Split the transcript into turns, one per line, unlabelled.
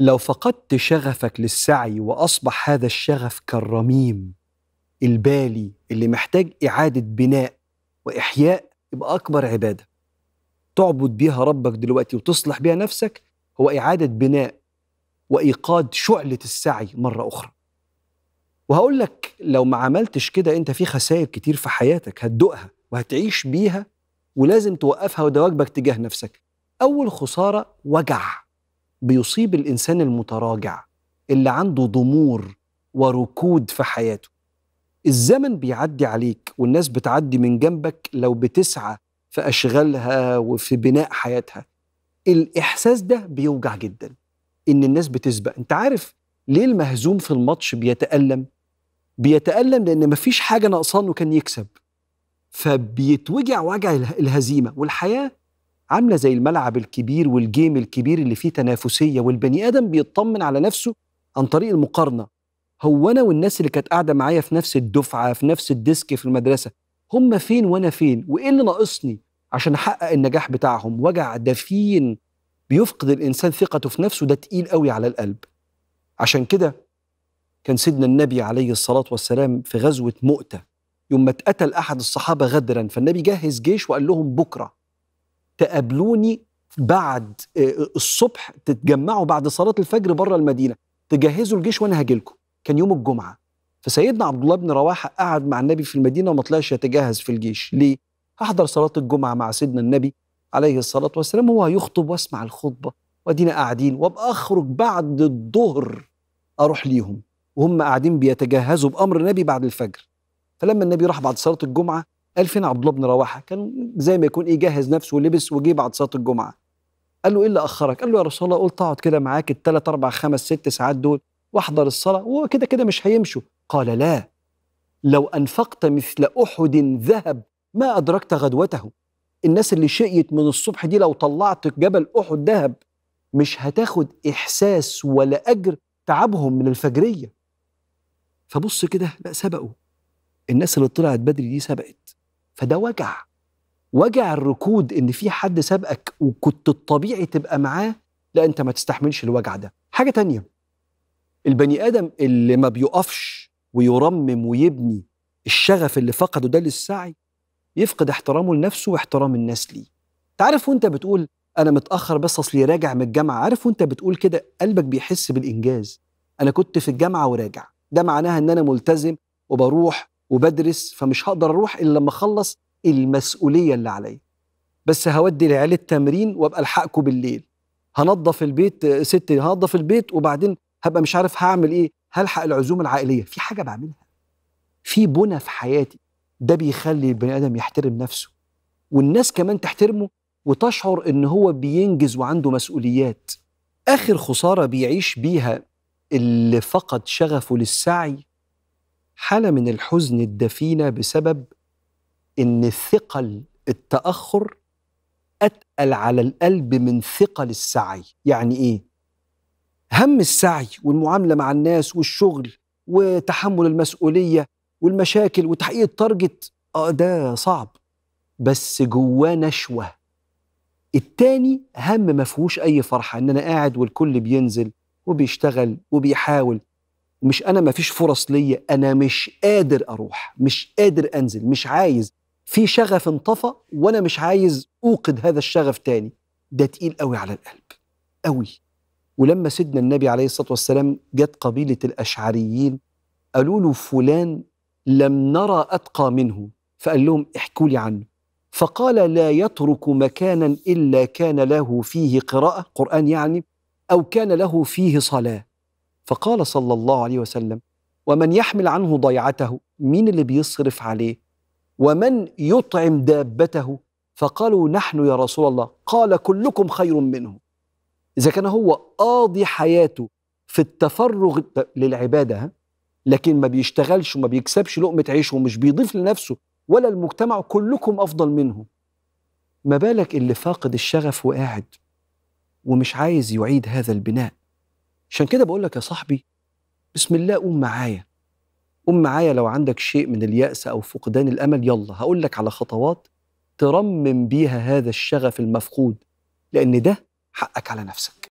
لو فقدت شغفك للسعي واصبح هذا الشغف كالرميم البالي اللي محتاج اعاده بناء واحياء يبقى اكبر عباده تعبد بيها ربك دلوقتي وتصلح بيها نفسك هو اعاده بناء وايقاد شعله السعي مره اخرى وهقول لك لو ما عملتش كده انت في خسائر كتير في حياتك هتدوقها وهتعيش بيها ولازم توقفها وده واجبك تجاه نفسك اول خساره وجع بيصيب الانسان المتراجع اللي عنده ضمور وركود في حياته الزمن بيعدي عليك والناس بتعدي من جنبك لو بتسعى في اشغالها وفي بناء حياتها الاحساس ده بيوجع جدا ان الناس بتسبق انت عارف ليه المهزوم في الماتش بيتالم بيتالم لان مفيش حاجه ناقصانه كان يكسب فبيتوجع وجع الهزيمه والحياه عامله زي الملعب الكبير والجيم الكبير اللي فيه تنافسيه والبني ادم بيطمن على نفسه عن طريق المقارنه هو انا والناس اللي كانت قاعده معايا في نفس الدفعه في نفس الديسك في المدرسه هم فين وانا فين وايه اللي ناقصني عشان احقق النجاح بتاعهم وجع دفين بيفقد الانسان ثقته في نفسه ده تقيل قوي على القلب عشان كده كان سيدنا النبي عليه الصلاه والسلام في غزوه مؤته يوم ما اتقتل احد الصحابه غدرا فالنبي جهز جيش وقال لهم بكره تقابلوني بعد آه، الصبح تتجمعوا بعد صلاه الفجر بره المدينه تجهزوا الجيش وانا هاجي لكم كان يوم الجمعه فسيدنا عبد الله بن رواحه قعد مع النبي في المدينه وما طلعش يتجهز في الجيش ليه أحضر صلاه الجمعه مع سيدنا النبي عليه الصلاه والسلام وهو يخطب واسمع الخطبه وادينا قاعدين وابقى اخرج بعد الظهر اروح ليهم وهم قاعدين بيتجهزوا بامر النبي بعد الفجر فلما النبي راح بعد صلاه الجمعه قال فين عبد الله بن رواحه كان زي ما يكون ايه جهز نفسه ولبس وجه بعد صلاه الجمعه قال له ايه اللي اخرك قال له يا رسول الله قلت اقعد كده معاك الثلاث اربع خمس ست ساعات دول واحضر الصلاه وهو كده كده مش هيمشوا قال لا لو انفقت مثل احد ذهب ما ادركت غدوته الناس اللي شقيت من الصبح دي لو طلعت جبل احد ذهب مش هتاخد احساس ولا اجر تعبهم من الفجريه فبص كده لا سبقوا الناس اللي طلعت بدري دي سبقت فده وجع وجع الركود ان في حد سابقك وكنت الطبيعي تبقى معاه لا انت ما تستحملش الوجع ده حاجه تانية البني ادم اللي ما بيقفش ويرمم ويبني الشغف اللي فقده ده للسعي يفقد احترامه لنفسه واحترام الناس ليه تعرف وانت بتقول انا متاخر بس اصلي راجع من الجامعه عارف وانت بتقول كده قلبك بيحس بالانجاز انا كنت في الجامعه وراجع ده معناها ان انا ملتزم وبروح وبدرس فمش هقدر اروح الا لما اخلص المسؤوليه اللي عليا بس هودي العيال التمرين وابقى الحقكم بالليل هنضف البيت آه، ستي هنضف البيت وبعدين هبقى مش عارف هعمل ايه هلحق العزومه العائليه في حاجه بعملها في بنى في حياتي ده بيخلي البني ادم يحترم نفسه والناس كمان تحترمه وتشعر ان هو بينجز وعنده مسؤوليات اخر خساره بيعيش بيها اللي فقد شغفه للسعي حالة من الحزن الدفينة بسبب إن الثقل التأخر أتقل على القلب من ثقل السعي يعني إيه؟ هم السعي والمعاملة مع الناس والشغل وتحمل المسؤولية والمشاكل وتحقيق التارجت آه ده صعب بس جواه نشوة التاني هم ما فيهوش أي فرحة إن أنا قاعد والكل بينزل وبيشتغل وبيحاول مش انا ما فيش فرص ليا انا مش قادر اروح مش قادر انزل مش عايز في شغف انطفى وانا مش عايز اوقد هذا الشغف تاني ده تقيل قوي على القلب قوي ولما سيدنا النبي عليه الصلاه والسلام جت قبيله الاشعريين قالوا له فلان لم نرى اتقى منه فقال لهم احكوا لي عنه فقال لا يترك مكانا الا كان له فيه قراءه قران يعني او كان له فيه صلاه فقال صلى الله عليه وسلم ومن يحمل عنه ضيعته مين اللي بيصرف عليه ومن يطعم دابته فقالوا نحن يا رسول الله قال كلكم خير منه إذا كان هو قاضي حياته في التفرغ للعبادة لكن ما بيشتغلش وما بيكسبش لقمة عيشه ومش بيضيف لنفسه ولا المجتمع كلكم أفضل منه ما بالك اللي فاقد الشغف وقاعد ومش عايز يعيد هذا البناء عشان كده بقول لك يا صاحبي بسم الله قوم معايا قوم معايا لو عندك شيء من اليأس أو فقدان الأمل يلا هقول لك على خطوات ترمم بيها هذا الشغف المفقود لأن ده حقك على نفسك